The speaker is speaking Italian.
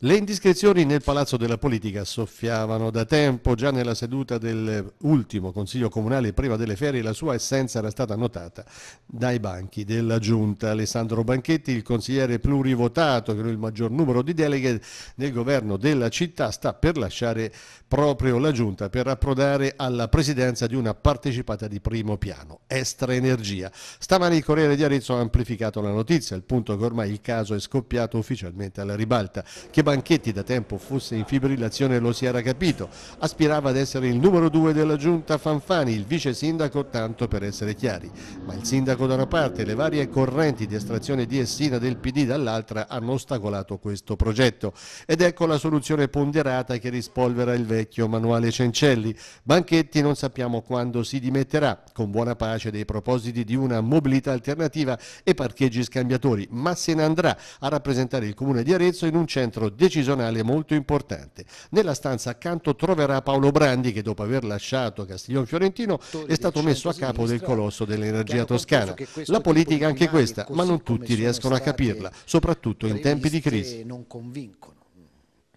Le indiscrezioni nel palazzo della politica soffiavano da tempo, già nella seduta dell'ultimo consiglio comunale prima delle ferie la sua essenza era stata notata dai banchi della giunta. Alessandro Banchetti, il consigliere plurivotato che ha il maggior numero di deleghe nel governo della città, sta per lasciare proprio la giunta per approdare alla presidenza di una partecipata di primo piano, Estra Energia. Stamani il Corriere di Arezzo ha amplificato la notizia, al punto che ormai il caso è scoppiato ufficialmente alla ribalta. Che Banchetti da tempo fosse in fibrillazione lo si era capito, aspirava ad essere il numero due della giunta Fanfani, il vice sindaco tanto per essere chiari, ma il sindaco da una parte e le varie correnti di estrazione di Essina del PD dall'altra hanno ostacolato questo progetto ed ecco la soluzione ponderata che rispolvera il vecchio manuale Cencelli. Banchetti non sappiamo quando si dimetterà, con buona pace dei propositi di una mobilità alternativa e parcheggi scambiatori, ma se ne andrà a rappresentare il comune di Arezzo in un centro decisionale molto importante. Nella stanza accanto troverà Paolo Brandi che dopo aver lasciato Castiglione Fiorentino è stato messo a capo del colosso dell'energia toscana. La politica anche questa, ma non tutti riescono a capirla, soprattutto in tempi di crisi. Non convincono.